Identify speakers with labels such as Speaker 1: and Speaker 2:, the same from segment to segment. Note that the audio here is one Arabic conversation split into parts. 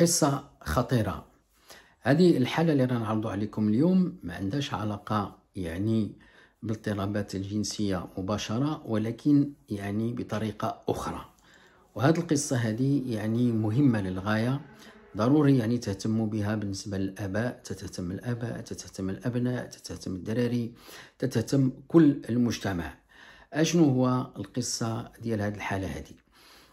Speaker 1: قصة خطيرة هذه الحالة اللي رانا نعرضو عليكم اليوم ما عندهاش علاقة يعني بالاضطرابات الجنسية مباشرة ولكن يعني بطريقة أخرى وهذه القصة هذه يعني مهمة للغاية ضروري يعني تهتموا بها بالنسبة للآباء تتهتم الآباء تتهتم الأبناء تتهتم الدراري تتهتم كل المجتمع أشنو هو القصة ديال هذه الحالة هذه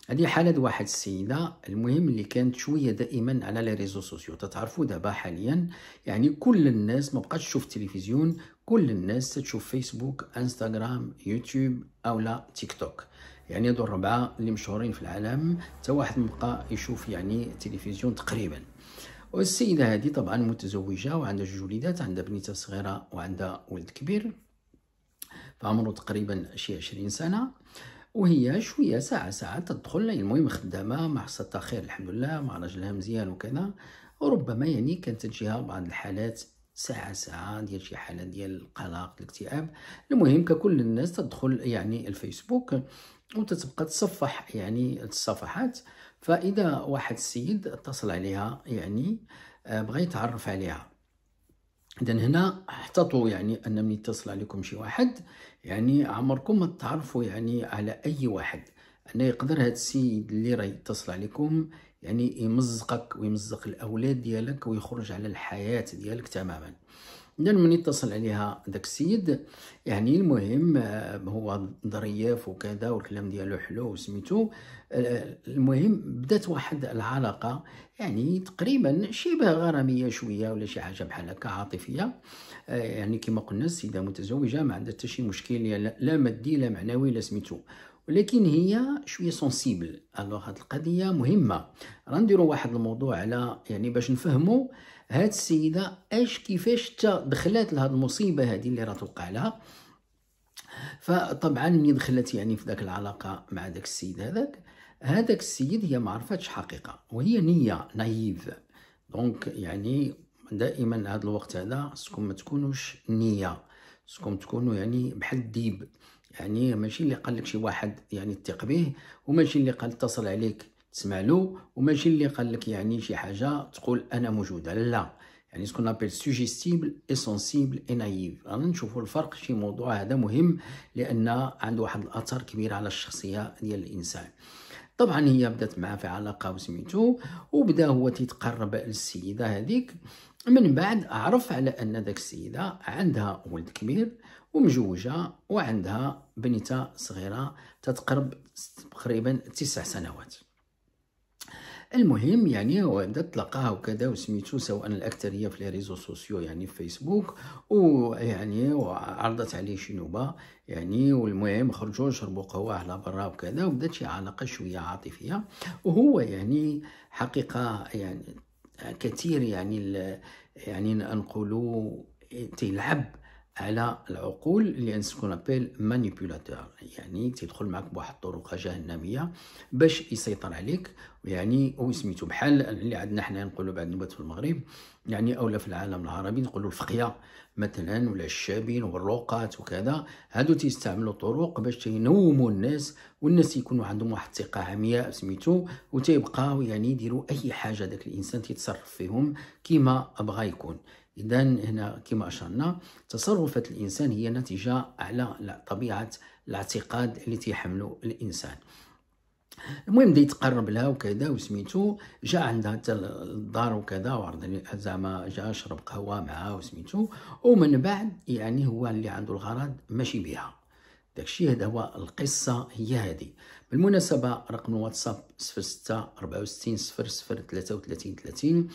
Speaker 1: هذه حالة واحد السيدة المهم اللي كانت شوية دائما على لي ريزو سوسيو تتعرفوا دابا حاليا يعني كل الناس ما بقاش تشوف التلفزيون كل الناس تشوف فيسبوك انستغرام يوتيوب او لا تيك توك يعني هذو الربعة اللي مشهورين في العالم تا واحد مبقى يشوف يعني التلفزيون تقريبا والسيدة هذه طبعا متزوجة وعندها جوج وليدات عندها بنيتة صغيرة وعندها ولد كبير فعمره تقريبا شي عشرين سنة وهي شويه ساعه ساعه تدخل يعني المهم خدامه مع حصتها خير الحمد لله مع راجلها مزيان وكذا وربما يعني كانت تجيها بعض الحالات ساعة ساعة ديال شي حالة ديال القلق الاكتئاب المهم ككل الناس تدخل يعني الفيسبوك وتتبقى تصفح يعني الصفحات فإذا واحد السيد اتصل عليها يعني آه، بغى يتعرف عليها إذا هنا احتطوا يعني أن من يتصل عليكم شي واحد يعني عمركم ما تعرفوا يعني على أي واحد أنه يقدر هذا السيد اللي راه يتصل عليكم يعني يمزقك ويمزق الأولاد ديالك ويخرج على الحياة ديالك تماما من يتصل عليها داك السيد يعني المهم آه، هو ظريف وكذا والكلام ديالو حلو وسميتو آه، المهم بدات واحد العلاقه يعني تقريبا شبه غراميه شويه ولا شي حاجه بحال هكا عاطفيه آه، يعني كما قلنا السيده متزوجه ما عندها حتى شي مشكل لا مادي لا معنوي لا سميتو ولكن هي شويه سونسيبل الوغ هاد القضيه مهمه غنديرو واحد الموضوع على يعني باش نفهمو هاد السيده اش كيفاش دخلات لهاد المصيبه هذه اللي راه توقع لها فطبعا ملي دخلت يعني في ذاك العلاقه مع ذاك السيد هذاك هذاك السيد هي ما عرفتش حقيقه وهي نيه نايف دونك يعني دائما هذا الوقت هذا خصكم ما تكونوش نيه خصكم تكونوا يعني بحال الديب يعني ماشي اللي قال لك شي واحد يعني تثق به وماشي اللي قال اتصل عليك تسمع له وماشي اللي قال لك يعني شي حاجه تقول انا موجوده لا يعني سكون ابل سوجيستيبل اي سونسيبل اي نايف رانا نشوفوا الفرق شي موضوع هذا مهم لان عنده واحد الاثر كبير على الشخصيه ديال الانسان طبعا هي بدات معاه في علاقه وسميتو وبدا هو تيتقرب للسيده هذيك من بعد عرف على ان داك السيده عندها ولد كبير ومجوجه وعندها بنيته صغيره تتقرب تقريبا تسع سنوات المهم يعني هو تلقاه وكذا وسميتو سواء الاكثريه في لي ريزو سوسيو يعني في فيسبوك ويعني وعرضت عليه شنوبه يعني والمهم خرجوا شربوا قهوه على برا وكذا وبدات شي علاقه شويه عاطفيه وهو يعني حقيقه يعني كثير يعني يعني نقولوا تيلعب على العقول اللي سكون ابيل مانيبيولاتور يعني تيدخل معك بواحد الطرق جهنميه باش يسيطر عليك يعني وسميتو بحال اللي عندنا حنا نقولوا بعد نبات في المغرب يعني اولا في العالم العربي نقولوا الفقيه مثلا ولا الشابين والروقات وكذا هادو تيستعملوا طرق باش تينوموا الناس والناس يكونوا عندهم واحد الثقه عمياء سميتو وتيبقاو يعني يديروا اي حاجه داك الانسان تيتصرف فيهم كيما ابغى يكون إذا هنا كما أشرنا تصرفات الإنسان هي نتيجة على طبيعة الاعتقاد اللي تيحملو الإنسان المهم بدا يتقرب لها وكذا وسميتو جا عندها حتى الدار وكذا وعرض زعما جا شرب قهوه معها وسميتو ومن بعد يعني هو اللي عنده الغرض ماشي بها داكشي هذا هو القصه هي هذه بالمناسبه رقم الواتساب 06 64 00 33 30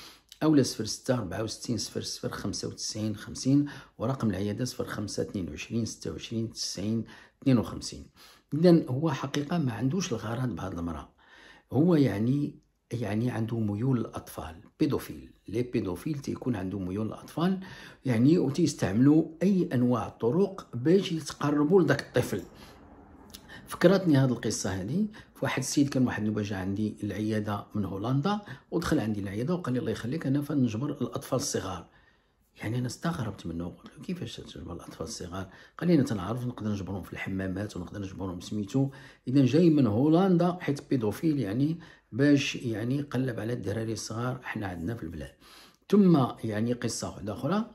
Speaker 1: أولا صفر ستة ربعة وستين صفر صفر خمسة وتسعين خمسين ورقم العيادة صفر خمسة اثنين وعشرين ستة وعشرين تسعين اثنين وخمسين إذا هو حقيقة ما عندوش الغرض بهاد المرأة هو يعني يعني عنده ميول الأطفال بيدوفيل لي بيدوفيل تيكون عنده ميول الأطفال يعني وتيستعملوا أي أنواع الطرق باش يتقربوا لذاك الطفل فكرتني هذه القصه هذه فواحد السيد كان واحد الوجه عندي العياده من هولندا ودخل عندي العياده وقال لي الله يخليك انا فنجبر الاطفال الصغار يعني انا استغربت منه قلت له كيفاش تجبر الاطفال الصغار قال لي انا تنعرف نقدر نجبرهم في الحمامات ونقدر نجبرهم سميتو اذا جاي من هولندا حيت بيدوفيل يعني باش يعني يقلب على الدراري الصغار حنا عندنا في البلاد ثم يعني قصه اخرى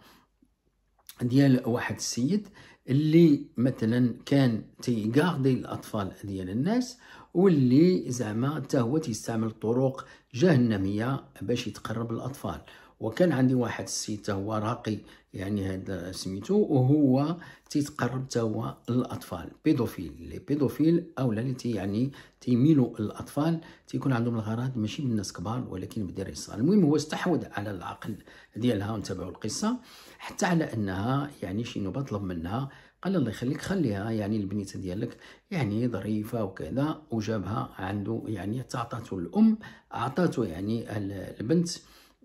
Speaker 1: ديال واحد السيد اللي مثلا كان تيغاردي الاطفال ديال الناس واللي زعما حتى هو تيستعمل طرق جهنميه باش يتقرب الاطفال وكان عندي واحد السيد هو راقي يعني هذا سميتو وهو تيتقرب حتى هو للاطفال بيدوفيل لي بيدوفيل او اللي تي يعني تيميلوا الاطفال تيكون عندهم الغرض ماشي من الناس كبار ولكن بدير الصغار المهم هو استحوذ على العقل ديالها ونتابعوا القصه حتى على انها يعني شي نوبه طلب منها قال الله يخليك خليها يعني البنيته ديالك يعني ظريفه وكذا وجابها عنده يعني تعطاته الام عطاته يعني البنت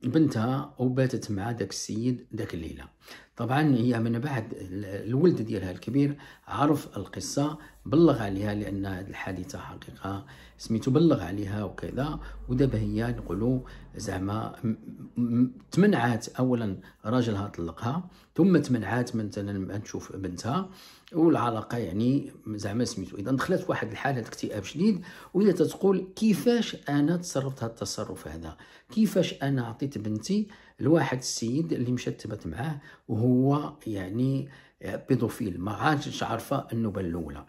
Speaker 1: بنتها وباتت مع ذاك السيد ذاك الليله طبعا هي من بعد الولد ديالها الكبير عرف القصه بلغ عليها لان هاد الحادثه حقيقه سميتو بلغ عليها وكذا ودابا هي نقولوا زعما تمنعات اولا راجلها طلقها ثم تمنعات مثلا ما تشوف بنتها والعلاقه يعني زعما سميتو اذا دخلت واحد الحاله اكتئاب شديد وهي تتقول كيفاش انا تصرفت هذا التصرف هذا كيفاش انا عطيت بنتي لواحد السيد اللي مشتبت معاه وهو يعني بيدوفيل ما عادش عارفه النوبه الاولى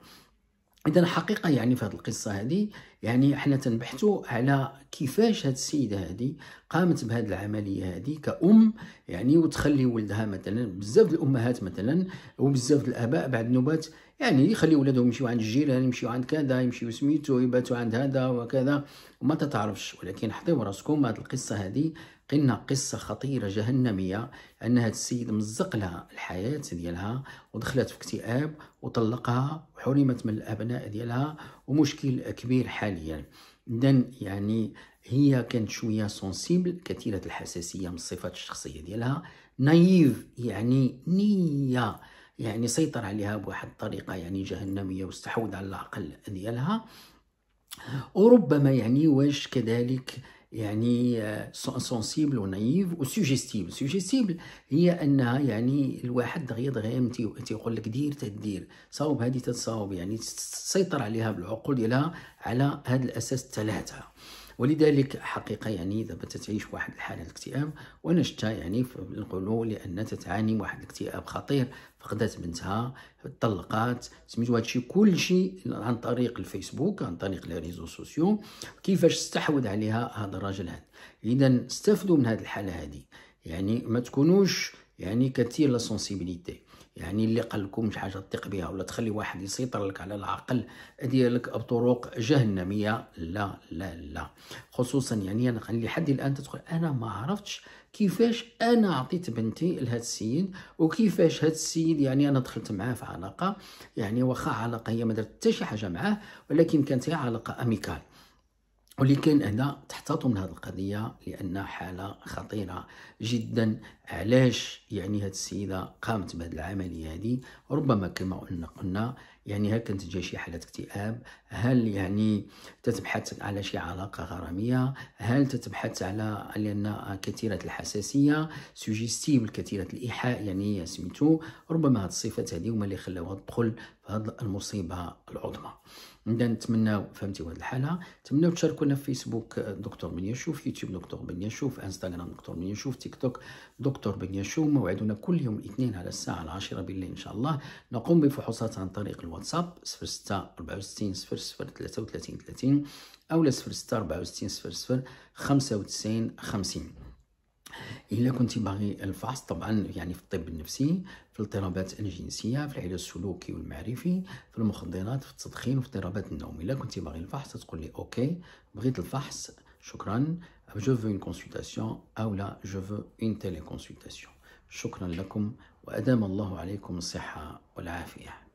Speaker 1: اذا الحقيقه يعني في هذه القصه هذه يعني احنا تنبحثوا على كيفاش هاد السيده هادي قامت بهاد العمليه هادي كأم يعني وتخلي ولدها مثلا بزاف الامهات مثلا وبزاف الاباء بعد نوبات يعني يخلي ولادهم يمشيو عند الجيران يمشيو عند كذا يمشيو سميتو يباتوا عند هذا وكذا وما تتعرفش ولكن حطيو راسكم هاد القصه هادي قلنا قصة خطيرة جهنمية أن هاد السيد مزق لها الحياة ديالها ودخلت في اكتئاب وطلقها وحرمت من الأبناء ديالها ومشكل كبير حاليا اذا يعني هي كانت شويه سونسيبل كثيره الحساسيه من الصفات الشخصيه ديالها نايف يعني نيه يعني سيطر عليها بواحد الطريقه يعني جهنميه واستحوذ على العقل ديالها وربما يعني واش كذلك يعني سونسيبل ونايف وسوجيستيبل سوجيستيبل هي انها يعني الواحد دغيا دغيا تيقول لك دير تدير صاوب هذه تتصاوب يعني تسيطر عليها بالعقول ديالها على هذا الاساس الثلاثه ولذلك حقيقه يعني دابا تتعيش واحد الحاله الاكتئاب وانا شتا يعني نقولوا لان تتعاني واحد الاكتئاب خطير فقدت بنتها طلقات سميتو هادشي كلشي عن طريق الفيسبوك عن طريق لي ريزو سوسيو كيفاش استحوذ عليها هذا الراجل هذا اذا استفدوا من هذه الحاله هذه يعني ما تكونوش يعني كثير لا سونسيبيليتي يعني اللي قال لكم شي حاجه تثق بها ولا تخلي واحد يسيطر لك على العقل ديالك بطرق جهنميه لا لا لا خصوصا يعني انا لحد الان تدخل انا ما عرفتش كيفاش انا عطيت بنتي لهذا السيد وكيفاش هذا السيد يعني انا دخلت معاه في علاقه يعني واخا علاقه هي ما درت حتى شي حاجه معاه ولكن كانت هي علاقه اميكال واللي كان هنا تحتاطوا من هذه القضية لأن حالة خطيرة جدا علاش يعني هاد السيدة قامت بهذه العملية هذه ربما كما قلنا يعني هل كانت جاي شي حالة اكتئاب هل يعني تتبحث على شي علاقة غرامية هل تتبحث على لأن كثيرة الحساسية سوجيستيبل كثيرة الإيحاء يعني سميتو ربما هاد الصفات هذه هما اللي خلاوها تدخل في هذه المصيبة العظمى نتمنوا فهمتي هذه الحاله نتمنوا تشاركونا في فيسبوك آه، دكتور من يشوف يوتيوب دكتور من يشوف انستغرام دكتور من يشوف تيك توك دكتور بن يشوف موعدنا كل يوم الاثنين على الساعه العاشرة بالليل ان شاء الله نقوم بفحوصات عن طريق الواتساب 06 64 00 33 30 او 06 64 00 95 50 الا كنت باغي الفحص طبعا يعني في الطب النفسي في الاضطرابات الجنسيه في العلاج السلوكي والمعرفي في المخدرات في التدخين وفي اضطرابات النوم الا كنت باغي الفحص تقول لي اوكي بغيت الفحص شكرا جو فو اون كونسلتاسيون او لا جو فو اون تيلي كونسلتاسيون شكرا لكم وادام الله عليكم الصحه والعافيه